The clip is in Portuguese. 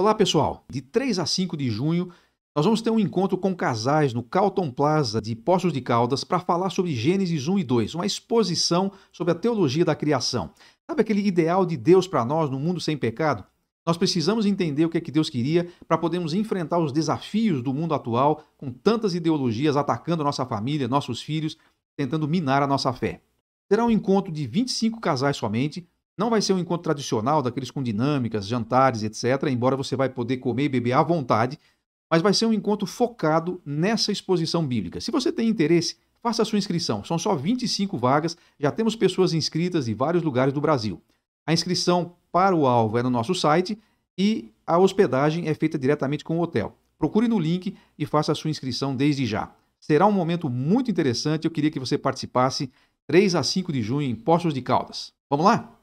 Olá, pessoal! De 3 a 5 de junho, nós vamos ter um encontro com casais no Calton Plaza de Poços de Caldas para falar sobre Gênesis 1 e 2, uma exposição sobre a teologia da criação. Sabe aquele ideal de Deus para nós no mundo sem pecado? Nós precisamos entender o que é que Deus queria para podermos enfrentar os desafios do mundo atual, com tantas ideologias atacando nossa família, nossos filhos, tentando minar a nossa fé. Será um encontro de 25 casais somente, não vai ser um encontro tradicional, daqueles com dinâmicas, jantares, etc., embora você vai poder comer e beber à vontade, mas vai ser um encontro focado nessa exposição bíblica. Se você tem interesse, faça a sua inscrição. São só 25 vagas, já temos pessoas inscritas de vários lugares do Brasil. A inscrição para o alvo é no nosso site e a hospedagem é feita diretamente com o hotel. Procure no link e faça a sua inscrição desde já. Será um momento muito interessante, eu queria que você participasse 3 a 5 de junho em Poços de Caldas. Vamos lá?